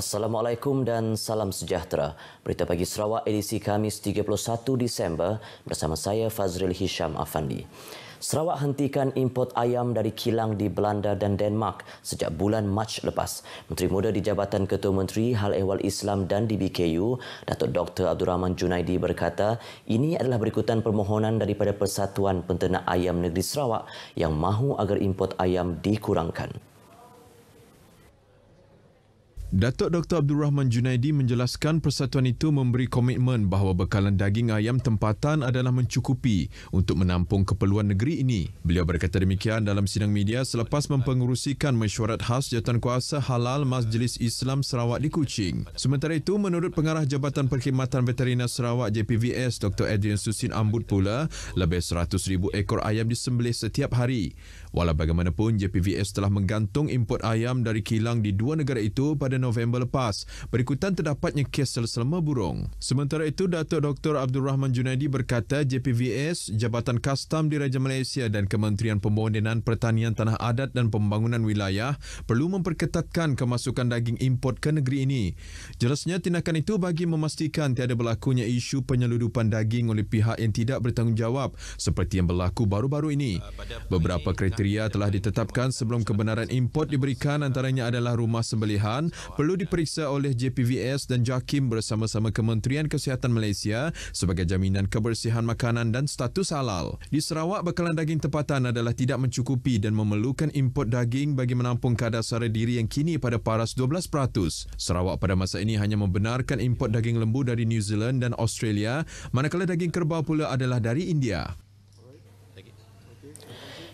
Assalamualaikum dan salam sejahtera. Berita pagi Sarawak edisi Kamis 31 Disember bersama saya Fazril Hisham Afandi. Sarawak hentikan import ayam dari kilang di Belanda dan Denmark sejak bulan Mac lepas. Menteri Muda di Jabatan Ketua Menteri Hal Ehwal Islam dan di BKU, Datuk Dr. Abdul Rahman Junaidi berkata, ini adalah berikutan permohonan daripada Persatuan Penternak Ayam Negeri Sarawak yang mahu agar import ayam dikurangkan. Datuk Dr. Abdul Rahman Junaidi menjelaskan persatuan itu memberi komitmen bahawa bekalan daging ayam tempatan adalah mencukupi untuk menampung keperluan negeri ini. Beliau berkata demikian dalam sidang media selepas mempengurusikan mesyuarat khas kuasa halal Majlis Islam Sarawak di Kuching. Sementara itu, menurut pengarah Jabatan Perkhidmatan Veterina Sarawak JPVS Dr. Adrian Susin Ambud pula, lebih 100,000 ekor ayam disembelih setiap hari. Walau bagaimanapun, JPVS telah menggantung import ayam dari kilang di dua negara itu pada November lepas. Berikutan terdapatnya kes selama burung. Sementara itu, Datuk Dr. Abdul Rahman Junaidi berkata JPVS, Jabatan Kastam di Raja Malaysia dan Kementerian Pembangunan Pertanian Tanah Adat dan Pembangunan Wilayah perlu memperketatkan kemasukan daging import ke negeri ini. Jelasnya, tindakan itu bagi memastikan tiada berlakunya isu penyeludupan daging oleh pihak yang tidak bertanggungjawab seperti yang berlaku baru-baru ini. Ah, Beberapa kriteria telah ditetapkan sebelum kebenaran import diberikan antaranya adalah rumah sembelihan, perlu diperiksa oleh JPVS dan JAKIM bersama-sama Kementerian Kesihatan Malaysia sebagai jaminan kebersihan makanan dan status halal. Di Sarawak, bekalan daging tempatan adalah tidak mencukupi dan memerlukan import daging bagi menampung kadar sara diri yang kini pada paras 12%. Sarawak pada masa ini hanya membenarkan import daging lembu dari New Zealand dan Australia, manakala daging kerbau pula adalah dari India.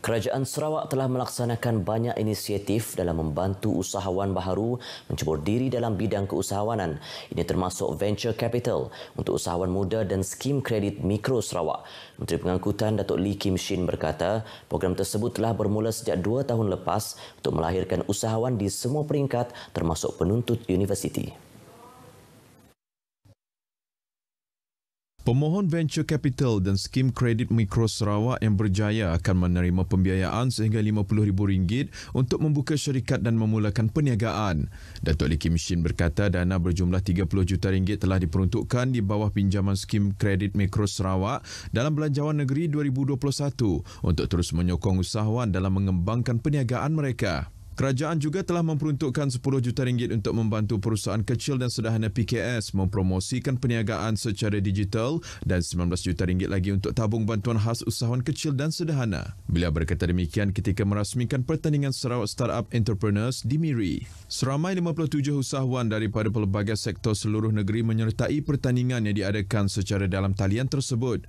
Kerajaan Sarawak telah melaksanakan banyak inisiatif dalam membantu usahawan baharu mencubur diri dalam bidang keusahawanan. Ini termasuk venture capital untuk usahawan muda dan skim kredit mikro Sarawak. Menteri Pengangkutan Datuk Lee Kim Shin berkata, program tersebut telah bermula sejak dua tahun lepas untuk melahirkan usahawan di semua peringkat termasuk penuntut universiti. Pemohon venture capital dan skim kredit mikro Sarawak yang berjaya akan menerima pembiayaan sehingga RM50,000 untuk membuka syarikat dan memulakan perniagaan. Datuk Liki Kim berkata dana berjumlah RM30 juta ringgit telah diperuntukkan di bawah pinjaman skim kredit mikro Sarawak dalam Belanjawan Negeri 2021 untuk terus menyokong usahawan dalam mengembangkan perniagaan mereka. Kerajaan juga telah memperuntukkan 10 juta ringgit untuk membantu perusahaan kecil dan sederhana PKS mempromosikan perniagaan secara digital dan 19 juta ringgit lagi untuk tabung bantuan khas usahawan kecil dan sederhana. Beliau berkata demikian ketika merasmikan pertandingan Sarawak Startup Entrepreneurs di Miri. Seramai 57 usahawan daripada pelbagai sektor seluruh negeri menyertai pertandingan yang diadakan secara dalam talian tersebut.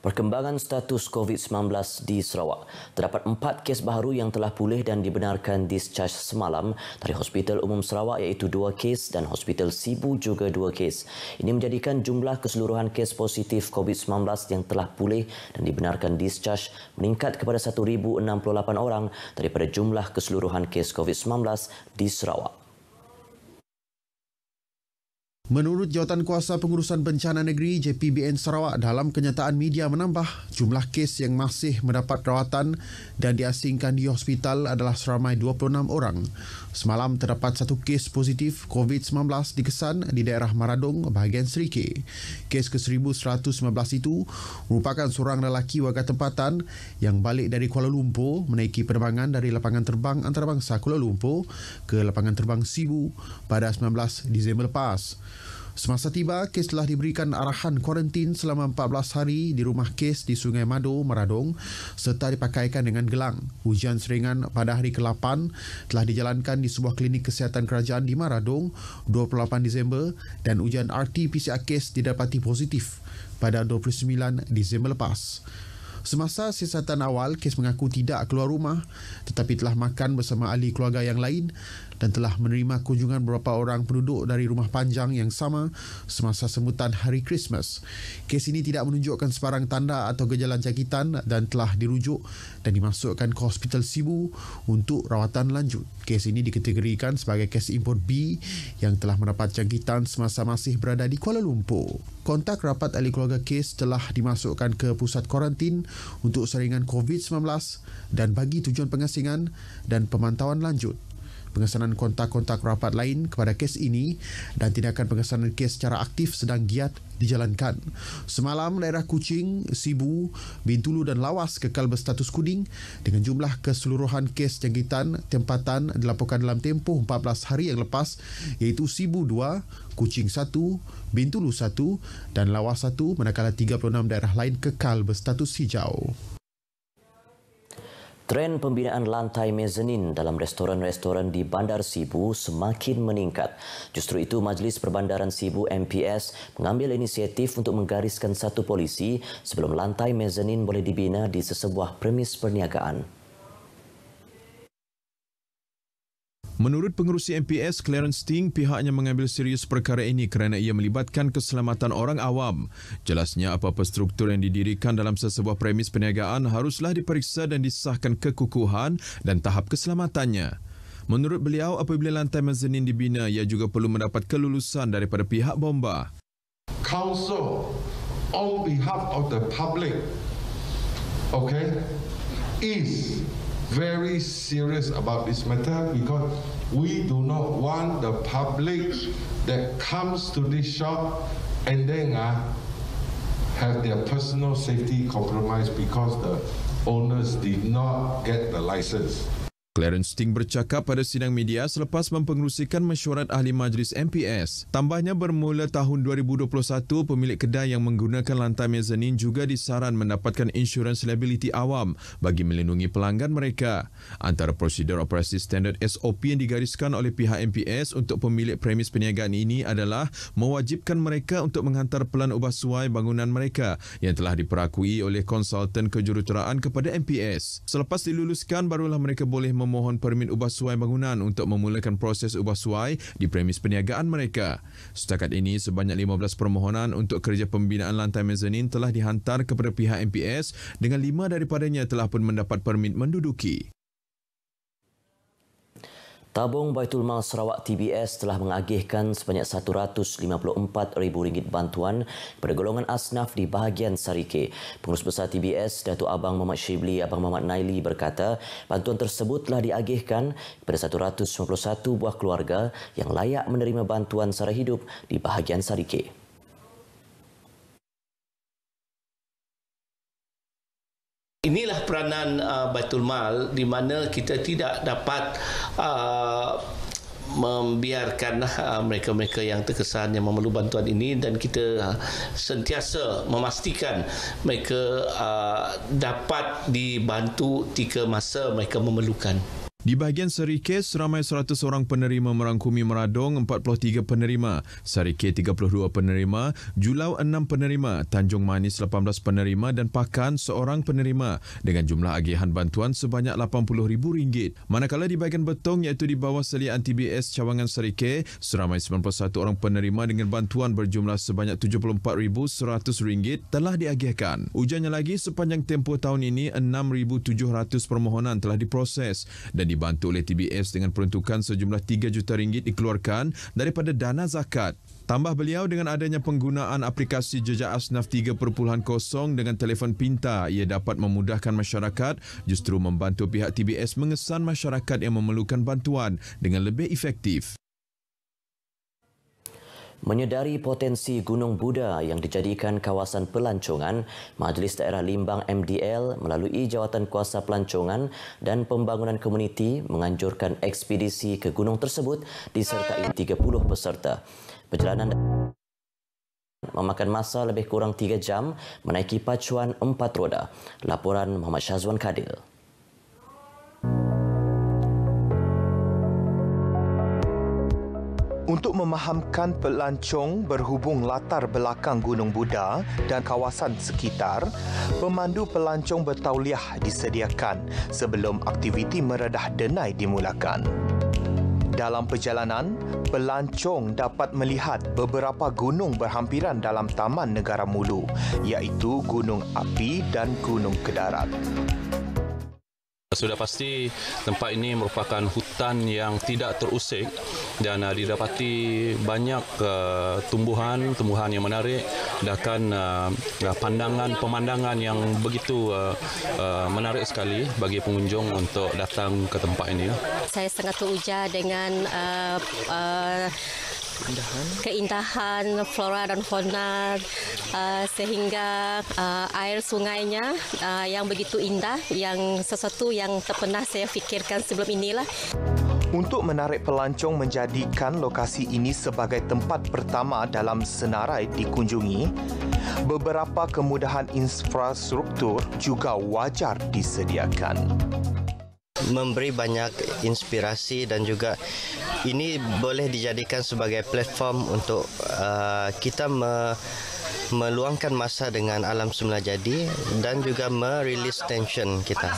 Perkembangan status COVID-19 di Sarawak. Terdapat empat kes baru yang telah pulih dan dibenarkan discharge semalam dari Hospital Umum Sarawak iaitu dua kes dan Hospital Sibu juga dua kes. Ini menjadikan jumlah keseluruhan kes positif COVID-19 yang telah pulih dan dibenarkan discharge meningkat kepada 1,068 orang daripada jumlah keseluruhan kes COVID-19 di Sarawak. Menurut jawatan kuasa pengurusan bencana negeri JPBN Sarawak dalam kenyataan media menambah jumlah kes yang masih mendapat rawatan dan diasingkan di hospital adalah seramai 26 orang. Semalam terdapat satu kes positif COVID-19 dikesan di daerah Maradong, bahagian Serike. Kes ke-1115 itu merupakan seorang lelaki warga tempatan yang balik dari Kuala Lumpur menaiki penerbangan dari lapangan terbang antarabangsa Kuala Lumpur ke lapangan terbang Sibu pada 19 Disember lepas. Semasa tiba, kes telah diberikan arahan kuarantin selama 14 hari di rumah kes di Sungai Mado, Maradong serta dipakaikan dengan gelang. Hujan seringan pada hari ke-8 telah dijalankan di sebuah klinik kesihatan kerajaan di Maradong 28 Disember dan hujan RT-PCR kes didapati positif pada 29 Disember lepas. Semasa siasatan awal, kes mengaku tidak keluar rumah tetapi telah makan bersama ahli keluarga yang lain dan telah menerima kunjungan beberapa orang penduduk dari rumah panjang yang sama semasa sembutan Hari Christmas. Kes ini tidak menunjukkan sebarang tanda atau gejala jangkitan dan telah dirujuk dan dimasukkan ke Hospital Sibu untuk rawatan lanjut. Kes ini dikategorikan sebagai kes import B yang telah mendapat jangkitan semasa masih berada di Kuala Lumpur kontak rapat ahli keluarga kes telah dimasukkan ke pusat kuarantin untuk saringan COVID-19 dan bagi tujuan pengasingan dan pemantauan lanjut pengesanan kontak-kontak rapat lain kepada kes ini dan tindakan pengesanan kes secara aktif sedang giat dijalankan. Semalam, daerah Kuching, Sibu, Bintulu dan Lawas kekal berstatus kuning dengan jumlah keseluruhan kes jangkitan tempatan dilaporkan dalam tempoh 14 hari yang lepas iaitu Sibu 2, Kuching 1, Bintulu 1 dan Lawas 1 manakala 36 daerah lain kekal berstatus hijau. Tren pembinaan lantai mezzanine dalam restoran-restoran di Bandar Sibu semakin meningkat. Justru itu Majlis Perbandaran Sibu MPS mengambil inisiatif untuk menggariskan satu polisi sebelum lantai mezzanine boleh dibina di sesebuah premis perniagaan. Menurut pengerusi MPS Clarence Sting, pihaknya mengambil serius perkara ini kerana ia melibatkan keselamatan orang awam. Jelasnya apa-apa struktur yang didirikan dalam sesebuah premis perniagaan haruslah diperiksa dan disahkan kekukuhan dan tahap keselamatannya. Menurut beliau, apabila lantai mezzanine dibina, ia juga perlu mendapat kelulusan daripada pihak bomba. Council on behalf of the public okay, is very serious about this matter because we do not want the public that comes to this shop and then uh, have their personal safety compromised because the owners did not get the license. Clarence Ting bercakap pada sidang media selepas mempengerusikan mesyuarat ahli majlis MPS. Tambahnya bermula tahun 2021, pemilik kedai yang menggunakan lantai mezzanine juga disaran mendapatkan insurans liability awam bagi melindungi pelanggan mereka. Antara prosedur operasi standard SOP yang digariskan oleh pihak MPS untuk pemilik premis perniagaan ini adalah mewajibkan mereka untuk menghantar pelan ubah suai bangunan mereka yang telah diperakui oleh konsultan kejuruteraan kepada MPS. Selepas diluluskan, barulah mereka boleh memohon permit ubah suai bangunan untuk memulakan proses ubah suai di premis perniagaan mereka. Setakat ini, sebanyak 15 permohonan untuk kerja pembinaan lantai mezzanine telah dihantar kepada pihak MPS dengan lima daripadanya telah pun mendapat permit menduduki. Tabung Baitul Mal Sarawak TBS telah mengagihkan sebanyak rm ringgit bantuan kepada golongan asnaf di bahagian Sarike. Pengurus Besar TBS, Datuk Abang Mamat Shibli, Abang Mamat Naili berkata, bantuan tersebut telah diagihkan kepada 191 buah keluarga yang layak menerima bantuan sara hidup di bahagian Sarike. Inilah peranan uh, Baitul Mal di mana kita tidak dapat uh, membiarkan uh, mereka-mereka yang terkesan yang memerlukan bantuan ini dan kita uh, sentiasa memastikan mereka uh, dapat dibantu ketika masa mereka memerlukan. Di bahagian seri K, seramai 100 orang penerima merangkumi Meradong, 43 penerima. Seri K, 32 penerima. Julau, 6 penerima. Tanjung Manis, 18 penerima. Dan Pakan, seorang penerima. Dengan jumlah agihan bantuan sebanyak RM80,000. Manakala di bahagian Betong, iaitu di bawah seli anti-BS cawangan seri K, seramai 91 orang penerima dengan bantuan berjumlah sebanyak RM74,100 telah diagihkan. Ujarnya lagi, sepanjang tempoh tahun ini, 6,700 permohonan telah diproses. Dan dibantu oleh TBS dengan peruntukan sejumlah 3 juta ringgit dikeluarkan daripada dana zakat. Tambah beliau dengan adanya penggunaan aplikasi Jejak Asnaf 3.0 dengan telefon pintar, ia dapat memudahkan masyarakat justru membantu pihak TBS mengesan masyarakat yang memerlukan bantuan dengan lebih efektif. Menyedari potensi Gunung Buddha yang dijadikan kawasan pelancongan, Majlis Daerah Limbang MDL melalui jawatan kuasa pelancongan dan pembangunan komuniti menganjurkan ekspedisi ke gunung tersebut disertai 30 peserta. Perjalanan memakan masa lebih kurang 3 jam menaiki pacuan empat roda. Laporan Muhammad Syazwan Kadil. Untuk memahamkan pelancong berhubung latar belakang Gunung Buddha dan kawasan sekitar, pemandu pelancong bertauliah disediakan sebelum aktiviti meredah denai dimulakan. Dalam perjalanan, pelancong dapat melihat beberapa gunung berhampiran dalam Taman Negara Mulu, iaitu Gunung Api dan Gunung Kedarat. Sudah pasti tempat ini merupakan hutan yang tidak terusik dan ah, didapati banyak tumbuhan-tumbuhan ah, yang menarik dan ah, pandangan pemandangan yang begitu menarik sekali bagi pengunjung untuk datang ke tempat ini. Saya sangat teruja dengan uh, uh, keindahan keindahan flora dan fauna uh, sehingga uh, air sungainya uh, yang begitu indah yang sesuatu yang tak pernah saya fikirkan sebelum inilah untuk menarik pelancong menjadikan lokasi ini sebagai tempat pertama dalam senarai dikunjungi beberapa kemudahan infrastruktur juga wajar disediakan memberi banyak inspirasi dan juga ini boleh dijadikan sebagai platform untuk uh, kita me meluangkan masa dengan alam semula jadi dan juga merilis tension kita.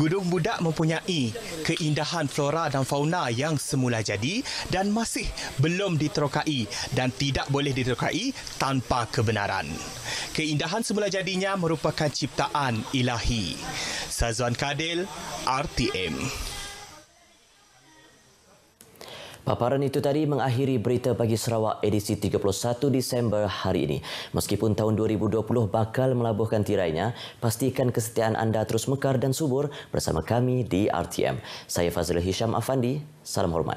Gunung Budak mempunyai keindahan flora dan fauna yang semula jadi dan masih belum diterokai dan tidak boleh diterokai tanpa kebenaran. Keindahan semula jadinya merupakan ciptaan ilahi. Sazwan Kadil, RTM. Paparan itu tadi mengakhiri berita pagi Sarawak edisi 31 Disember hari ini. Meskipun tahun 2020 bakal melabuhkan tirainya, pastikan kesetiaan anda terus mekar dan subur bersama kami di RTM. Saya Fazrul Hisham Afandi, salam hormat.